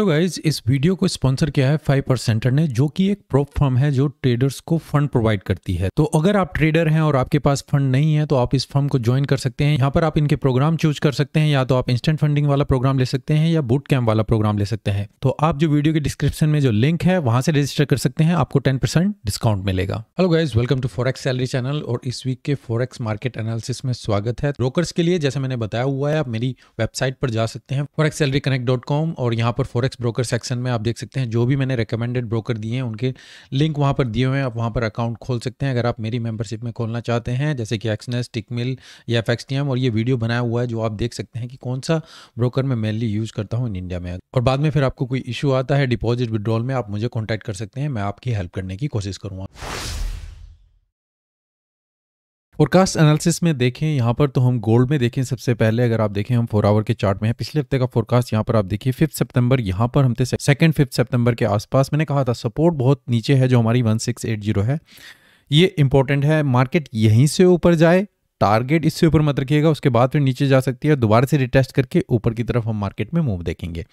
hello guys इस video को sponsor किया है फाइव परसेंटर ने जो कि एक प्रोप फर्म है जो ट्रेडर्स को फंड प्रोवाइड करती है तो अगर आप ट्रेडर हैं और आपके पास फंड नहीं है तो आप इस फर्म को ज्वाइन कर सकते हैं यहाँ पर आप इनके प्रोग्राम चूज कर सकते हैं या तो आप इंस्टेंट फंडिंग वाला प्रोग्राम ले सकते हैं या बूट कैम्प वाला प्रोग्राम ले सकते हैं तो आप जो वीडियो के डिस्क्रिप्शन में जो लिंक है वहां से रजिस्टर कर सकते हैं आपको टेन डिस्काउंट मिलेगा hello guys welcome to forex salary channel और इस वीक के फॉरेक्स मार्केट एनालिसिस में स्वागत है ब्रोकर्स के लिए जैसे मैंने बताया हुआ है आप मेरी वेबसाइट पर जा सकते हैं फॉरेक्स कनेक्ट डॉट कॉम और यहाँ पर फॉरेक्स फॉरेक्स ब्रोकर सेक्शन में आप देख सकते हैं जो भी मैंने रिकमेंडेड ब्रोकर दिए हैं उनके लिंक वहाँ पर दिए हुए हैं आप वहाँ पर अकाउंट खोल सकते हैं अगर आप मेरी मेंबरशिप में खोलना चाहते हैं जैसे कि एक्सनेस टिकमिल या एफ और ये वीडियो बनाया हुआ है जो आप देख सकते हैं कि कौन सा ब्रोकर मैं मेनली यूज़ करता हूँ इन इंडिया में और बाद में फिर आपको कोई इशू आता है डिपॉजिट विड्रॉल में आप मुझे कॉन्टैक्ट कर सकते हैं मैं आपकी हेल्प करने की कोशिश करूँगा फोरकास्ट एनालिसिस में देखें यहाँ पर तो हम गोल्ड में देखें सबसे पहले अगर आप देखें हम फोर आवर के चार्ट में हैं पिछले हफ्ते का फोरकास्ट यहाँ पर आप देखिए फिफ्थ सितंबर यहाँ पर हम थे सेकंड फिफ्थ सितंबर के आसपास मैंने कहा था सपोर्ट बहुत नीचे है जो हमारी 1680 है ये इंपॉर्टेंट है मार्केट यहीं से ऊपर जाए टारगेट इससे ऊपर मत रखिएगा उसके बाद फिर नीचे जा सकती है दोबारा से रिटेस्ट करके ऊपर की तरफ हम मार्केट में मूव देखेंगे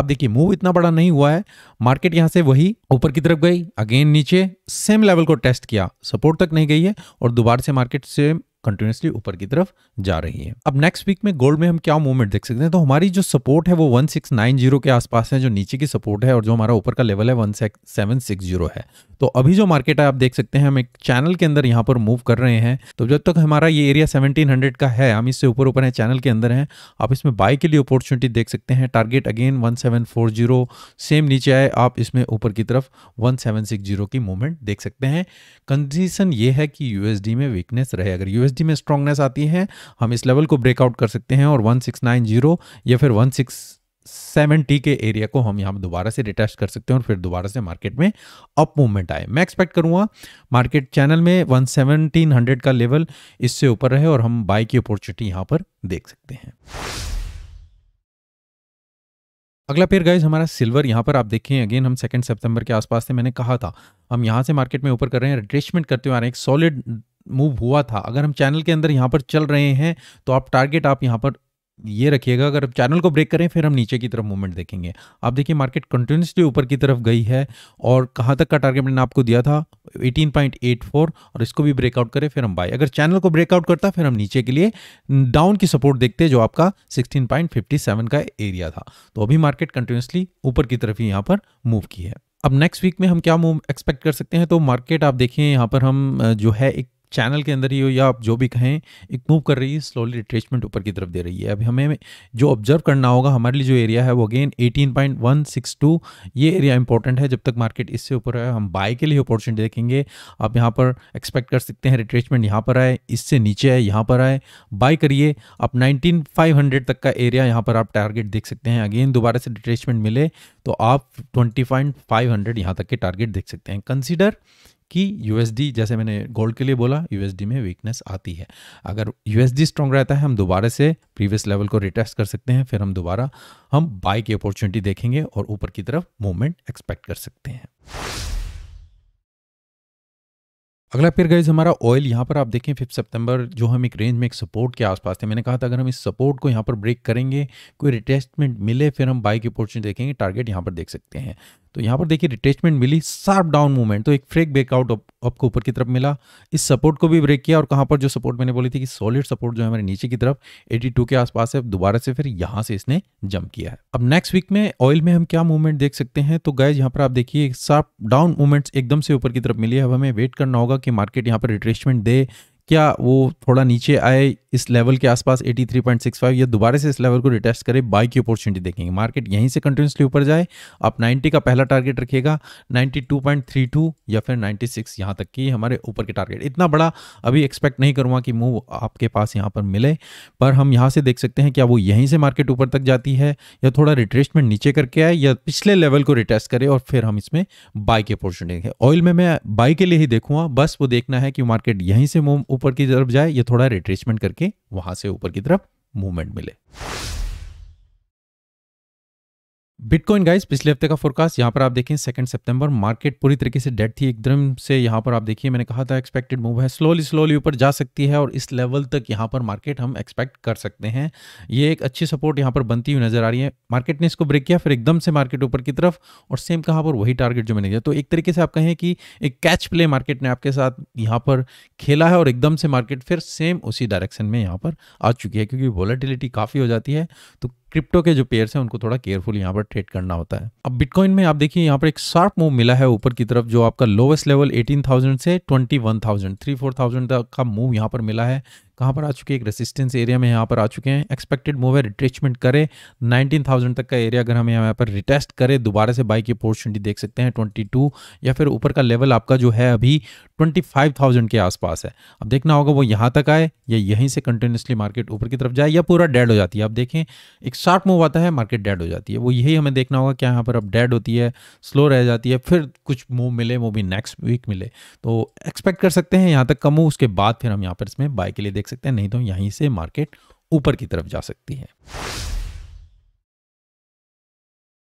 अब देखिए मूव इतना बड़ा नहीं हुआ है मार्केट यहाँ से वही ऊपर की तरफ गई अगेन नीचे सेम लेवल को टेस्ट किया सपोर्ट तक नहीं गई है और दोबारा से मार्केट सेम कंटिन्यूसली ऊपर की तरफ जा रही है अब नेक्स्ट वीक में गोल्ड में हम क्या मूवमेंट देख सकते हैं तो हमारी जो सपोर्ट है वो 1690 के आसपास है जो नीचे की सपोर्ट है और जो हमारा ऊपर का लेवल है 1760 है तो अभी जो मार्केट है आप देख सकते हैं हम एक चैनल के अंदर यहाँ पर मूव कर रहे हैं तो जब तक हमारा ये एरिया 1700 का है हम इससे ऊपर ऊपर है चैनल के अंदर हैं आप इसमें बाय के लिए अपॉर्चुनिटी देख सकते हैं टारगेट अगेन 1740 सेम नीचे आए आप इसमें ऊपर की तरफ 1760 की मूवमेंट देख सकते हैं कंडीशन ये है कि यूएसडी में वीकनेस रहे अगर यूएस यूएसडी में स्ट्रांगनेस आती है हम इस लेवल को ब्रेकआउट कर सकते हैं और 1690 या फिर 1670 के एरिया को हम यहाँ दोबारा से रिटेस्ट कर सकते हैं और फिर दोबारा से मार्केट में अप मूवमेंट आए मैं एक्सपेक्ट करूँगा मार्केट चैनल में वन का लेवल इससे ऊपर रहे और हम बाई की अपॉर्चुनिटी यहाँ पर देख सकते हैं अगला पेयर गाइज हमारा सिल्वर यहाँ पर आप देखें अगेन हम सेकंड सितंबर के आसपास थे मैंने कहा था हम यहाँ से मार्केट में ऊपर कर रहे हैं रिट्रेसमेंट करते हुए आ रहे हैं एक सॉलिड मूव हुआ था अगर हम चैनल के अंदर यहाँ पर चल रहे हैं तो आप टारगेट आप यहाँ पर ये रखिएगा अगर आप चैनल को ब्रेक करें फिर हम नीचे की तरफ मूवमेंट देखेंगे आप देखिए मार्केट कंटिन्यूसली ऊपर की तरफ गई है और कहाँ तक का टारगेट मैंने आपको दिया था 18.84 और इसको भी ब्रेकआउट करें फिर हम बाय अगर चैनल को ब्रेकआउट करता फिर हम नीचे के लिए डाउन की सपोर्ट देखते जो आपका सिक्सटीन का एरिया था तो अभी मार्केट कंटिन्यूसली ऊपर की तरफ ही यहाँ पर मूव की है अब नेक्स्ट वीक में हम क्या मूव एक्सपेक्ट कर सकते हैं तो मार्केट आप देखें यहाँ पर हम जो है एक चैनल के अंदर ही हो या आप जो भी कहें एक मूव कर रही है स्लोली रिट्रेचमेंट ऊपर की तरफ दे रही है अभी हमें जो ऑब्जर्व करना होगा हमारे लिए जो एरिया है वो अगेन 18.162 ये एरिया इंपॉर्टेंट है जब तक मार्केट इससे ऊपर है हम बाय के लिए अपॉर्चुनिटी देखेंगे आप यहाँ पर एक्सपेक्ट कर सकते हैं रिट्रेचमेंट यहाँ पर आए इससे नीचे आए यहाँ पर आए बाय करिए आप नाइनटीन तक का एरिया यहाँ पर आप टारगेट देख सकते हैं अगेन दोबारा से रिट्रेचमेंट मिले तो आप ट्वेंटी यहाँ तक के टारगेट देख सकते हैं कंसिडर कि यूएसडी जैसे मैंने गोल्ड के लिए बोला यूएसडी में वीकनेस आती है अगर यूएसडी स्ट्रांग रहता है हम दोबारा से प्रीवियस लेवल को रिटेस्ट कर सकते हैं फिर हम दोबारा हम बाय की अपॉर्चुनिटी देखेंगे और ऊपर की तरफ मूवमेंट एक्सपेक्ट कर सकते हैं अगला पेयर गाइज हमारा ऑयल यहाँ पर आप देखें फिफ्थ सितंबर जो हम एक रेंज में एक सपोर्ट के आसपास थे मैंने कहा था अगर हम इस सपोर्ट को यहाँ पर ब्रेक करेंगे कोई रिटेस्टमेंट मिले फिर हम बाई की अपॉर्चुनिटी देखेंगे टारगेट यहाँ पर देख सकते हैं तो यहाँ पर देखिए रिटेस्टमेंट मिली सार्प डाउन मूवमेंट तो एक फ्रेक ब्रेकआउट आपको ऊपर की तरफ मिला इस सपोर्ट को भी ब्रेक किया और कहाँ पर जो सपोर्ट मैंने बोली थी कि सॉलिड सपोर्ट जो है हमारे नीचे की तरफ 82 के आसपास है दोबारा से फिर यहाँ से इसने जंप किया है अब नेक्स्ट वीक में ऑयल में हम क्या मूवमेंट देख सकते हैं तो गैज यहाँ पर आप देखिए साफ डाउन मूवमेंट्स एकदम से ऊपर की तरफ मिली है अब हमें वेट करना होगा कि मार्केट यहाँ पर रिट्रेसमेंट दे क्या वो थोड़ा नीचे आए इस लेवल के आसपास 83.65 या दोबारा से इस लेवल को रिटेस्ट करें बाई की अपॉर्चुनिटी देखेंगे मार्केट यहीं से कंटिन्यूसली ऊपर जाए आप 90 का पहला टारगेट रखिएगा 92.32 या फिर 96 यहाँ तक की हमारे ऊपर के टारगेट इतना बड़ा अभी एक्सपेक्ट नहीं करूँगा कि मूव आपके पास यहाँ पर मिले पर हम यहाँ से देख सकते हैं क्या वो यहीं से मार्केट ऊपर तक जाती है या थोड़ा रिट्रेसमेंट नीचे करके आए या पिछले लेवल को रिटेस्ट करे और फिर हम इसमें बाई की अपॉर्चुनिटी देखें ऑयल में मैं बाई के लिए ही देखूँगा बस वो देखना है कि मार्केट यहीं से मूव ऊपर की तरफ जाए या थोड़ा रिट्रेसमेंट करके के वहां से ऊपर की तरफ मूवमेंट मिले बिटकॉइन गाइस पिछले हफ्ते का फोरकास्ट यहाँ पर आप देखें सेकंड सितंबर मार्केट पूरी तरीके से डेड थी एकदम से यहाँ पर आप देखिए मैंने कहा था एक्सपेक्टेड मूव है स्लोली स्लोली ऊपर जा सकती है और इस लेवल तक यहाँ पर मार्केट हम एक्सपेक्ट कर सकते हैं ये एक अच्छी सपोर्ट यहाँ पर बनती हुई नजर आ रही है मार्केट ने इसको ब्रेक किया फिर एकदम से मार्केट ऊपर की तरफ और सेम कहाँ पर वही टारगेट जो मैंने दिया तो एक तरीके से आप कहें कि एक कैच प्ले मार्केट ने आपके साथ यहाँ पर खेला है और एकदम से मार्केट फिर सेम उसी डायरेक्शन में यहाँ पर आ चुकी है क्योंकि वॉलेटिलिटी काफ़ी हो जाती है तो क्रिप्टो के जो पेयर्स हैं उनको थोड़ा केयरफुल यहाँ पर ट्रेड करना होता है अब बिटकॉइन में आप देखिए यहाँ पर एक शार्प मूव मिला है ऊपर की तरफ जो आपका लोवेस्ट लेवल 18,000 से 21,000 3-4,000 तक का मूव यहाँ पर मिला है कहाँ पर आ चुके हैं एक रेसिस्टेंस एरिया में यहाँ पर आ चुके हैं एक्सपेक्टेड मूव है रिट्रेचमेंट करे 19,000 तक का एरिया अगर हम यहाँ पर रिटेस्ट करें दोबारा से बाई की अपॉर्चुनिटी देख सकते हैं 22 या फिर ऊपर का लेवल आपका जो है अभी 25,000 के आसपास है अब देखना होगा वो यहाँ तक आए या यहीं से कंटिन्यूसली मार्केट ऊपर की तरफ जाए या पूरा डेड हो जाती है आप देखें एक शार्ट मूव आता है मार्केट डेड हो जाती है वो यही हमें देखना होगा क्या यहाँ पर अब डेड होती है स्लो रह जाती है फिर कुछ मूव मिले वो भी नेक्स्ट वीक मिले तो एक्सपेक्ट कर सकते हैं यहाँ तक कम मूव उसके बाद फिर हम यहाँ पर इसमें बाई के लिए देख सकते हैं नहीं तो यहीं से मार्केट ऊपर की तरफ जा सकती है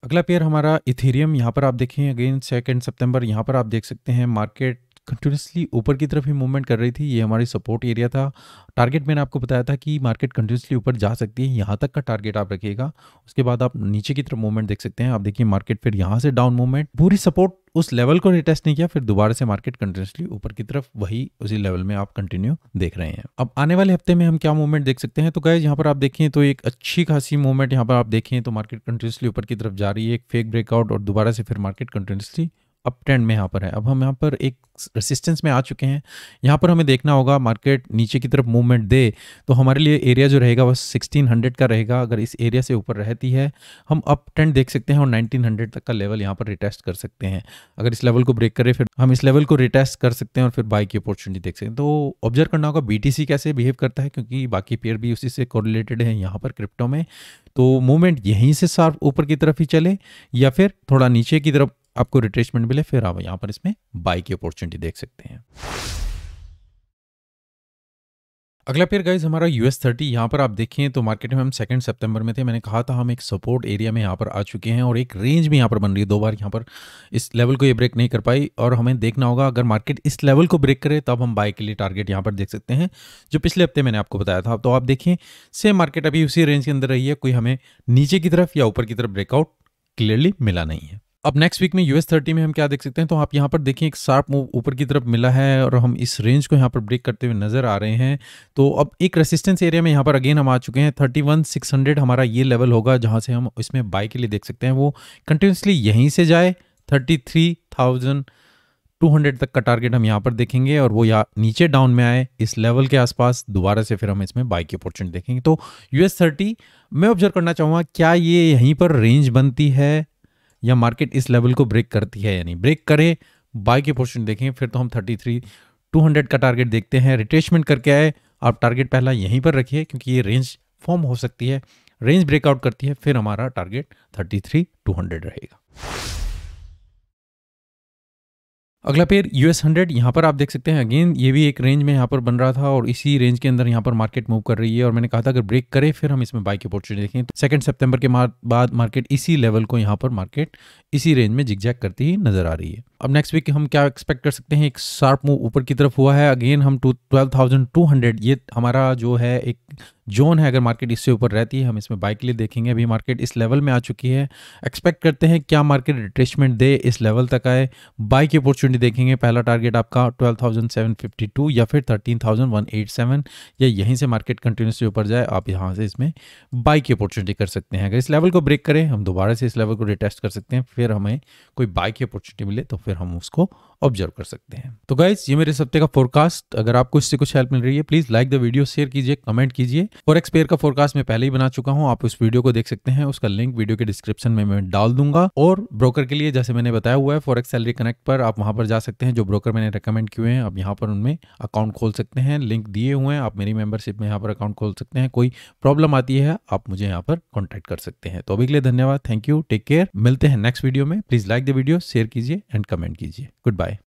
अगला पेयर हमारा इथेरियम यहाँ पर आप देखें अगेन सेकेंड सितंबर यहाँ पर आप देख सकते हैं मार्केट कंटिन्यूसली ऊपर की तरफ ही मूवमेंट कर रही थी ये हमारी सपोर्ट एरिया था टारगेट मैंने आपको बताया था कि मार्केट कंटिन्यूसली ऊपर जा सकती है यहाँ तक का टारगेट आप रखिएगा उसके बाद आप नीचे की तरफ मूवमेंट देख सकते हैं आप देखिए मार्केट फिर यहाँ से डाउन मूवमेंट पूरी सपोर्ट उस लेवल को रिटेस्ट नहीं किया फिर दोबारा से मार्केट कंटिन्यूसली ऊपर की तरफ वही उसी लेवल में आप कंटिन्यू देख रहे हैं अब आने वाले हफ्ते में हम क्या मूवमेंट देख सकते हैं तो गए तो यहाँ पर आप देखें तो एक अच्छी खासी मूवमेंट यहाँ पर आप देखें तो मार्केट कंटिन्यूसली ऊपर की तरफ जा रही है एक फेक ब्रेकआउट और दोबारा से फिर मार्केट कंटिन्यूसली अप ट्रेंड में यहाँ पर है अब हम यहाँ पर एक रेसिस्टेंस में आ चुके हैं यहाँ पर हमें देखना होगा मार्केट नीचे की तरफ मूवमेंट दे तो हमारे लिए एरिया जो रहेगा वह 1600 का रहेगा अगर इस एरिया से ऊपर रहती है हम अप ट्रेंड देख सकते हैं और 1900 तक का लेवल यहाँ पर रिटेस्ट कर सकते हैं अगर इस लेवल को ब्रेक करें फिर हम इस लेवल को रिटेस्ट कर सकते हैं और फिर बाई की अपॉर्चुनिटी देख सकते हैं तो ऑब्जर्व करना होगा बी कैसे बिहेव करता है क्योंकि बाकी पेयर भी उसी से कोरिलेटेड है यहाँ पर क्रिप्टो में तो मूवमेंट यहीं से साफ ऊपर की तरफ ही चले या फिर थोड़ा नीचे की तरफ आपको रिट्रेसमेंट मिले फिर आप यहाँ पर इसमें बाई की अपॉर्चुनिटी देख सकते हैं अगला पेयर गाइज हमारा यूएस थर्टी यहाँ पर आप देखें तो मार्केट में हम सेकंड सितंबर में थे मैंने कहा था हम एक सपोर्ट एरिया में यहाँ पर आ चुके हैं और एक रेंज में यहाँ पर बन रही है दो बार यहाँ पर इस लेवल को ये ब्रेक नहीं कर पाई और हमें देखना होगा अगर मार्केट इस लेवल को ब्रेक करे तब हम बाय के लिए टारगेट यहाँ पर देख सकते हैं जो पिछले हफ्ते मैंने आपको बताया था तो आप देखें सेम मार्केट अभी उसी रेंज के अंदर रही है कोई हमें नीचे की तरफ या ऊपर की तरफ ब्रेकआउट क्लियरली मिला नहीं है अब नेक्स्ट वीक में यूएस थर्टी में हम क्या देख सकते हैं तो आप यहाँ पर देखें एक शार्प मूव ऊपर की तरफ मिला है और हम इस रेंज को यहाँ पर ब्रेक करते हुए नजर आ रहे हैं तो अब एक रेसिस्टेंस एरिया में यहाँ पर अगेन हम आ चुके हैं थर्टी वन सिक्स हंड्रेड हमारा ये लेवल होगा जहाँ से हम इसमें बाय के लिए देख सकते हैं वो कंटिन्यूसली यहीं से जाए थर्टी थ्री थाउजेंड 200 तक का टारगेट हम यहाँ पर देखेंगे और वो यहाँ नीचे डाउन में आए इस लेवल के आसपास दोबारा से फिर हम इसमें बाइक की अपॉर्चुनिटी देखेंगे तो यूएस थर्टी मैं ऑब्जर्व करना चाहूँगा क्या ये यहीं पर रेंज बनती है या मार्केट इस लेवल को ब्रेक करती है यानी ब्रेक करे बाय की पोर्शन देखें फिर तो हम थर्टी थ्री टू हंड्रेड का टारगेट देखते हैं रिटेशमेंट करके आए आप टारगेट पहला यहीं पर रखिए क्योंकि ये रेंज फॉर्म हो सकती है रेंज ब्रेकआउट करती है फिर हमारा target thirty three two hundred रहेगा अगला पेयर यू एस हंड्रेड यहाँ पर आप देख सकते हैं अगेन ये भी एक रेंज में यहाँ पर बन रहा था और इसी रेंज के अंदर यहाँ पर मार्केट मूव कर रही है और मैंने कहा था अगर ब्रेक करे फिर हम इसमें बाइक की अपॉर्चुनिटी देखें तो सेकंड सेप्टेम्बर के बाद मार्केट इसी लेवल को यहाँ पर मार्केट इसी रेंज में जिगजैक करती ही नजर आ रही है अब नेक्स्ट वीक हम क्या एक्सपेक्ट कर सकते हैं एक शार्प मूव ऊपर की तरफ हुआ है अगेन हम two twelve thousand two hundred ये हमारा जो है एक जोन है अगर मार्केट इससे ऊपर रहती है हम इसमें बाइक के लिए देखेंगे अभी मार्केट इस लेवल में आ चुकी है एक्सपेक्ट करते हैं क्या मार्केट रिट्रेचमेंट दे इस लेवल तक आए बाई की अपॉर्चुनिटी देखेंगे पहला टारगेट आपका टू या फिर सेवन या यहीं से मार्केट कंटिन्यूसली ऊपर जाए आप यहाँ से इसमें बाई की अपॉर्चुनिटी कर सकते हैं अगर इस लेवल को ब्रेक करें हम दोबारा से इस लेवल को रिटेस्ट कर सकते हैं फिर हमें कोई बाई की अपॉर्चुनिटी मिले तो फिर फिर हम उसको ऑब्जर्व कर सकते हैं तो गाइज ये मेरे हफ्ते का फोरकास्ट अगर आपको इससे कुछ हेल्प मिल रही है please like the video share कीजिए कमेंट कीजिए और एक्सपेयर का फोरकास्ट मैं पहले ही बना चुका हूँ आप उस वीडियो को देख सकते हैं उसका लिंक वीडियो के डिस्क्रिप्शन में मैं डाल दूंगा और ब्रोकर के लिए जैसे मैंने बताया हुआ है फॉर सैलरी कनेक्ट पर आप वहां पर जा सकते हैं जो ब्रोकर मैंने रिकमेंड किए हैं आप यहाँ पर उनमें अकाउंट खोल सकते हैं लिंक दिए हुए हैं आप मेरी मेंबरशिप में यहाँ पर अकाउंट खोल सकते हैं कोई प्रॉब्लम आती है आप मुझे यहाँ पर कॉन्टेक्ट कर सकते हैं तो अभी के लिए धन्यवाद थैंक यू टेक केयर मिलते हैं नेक्स्ट वीडियो में please like the video share कीजिए एंड कमेंट कमेंट कीजिए गुड बाय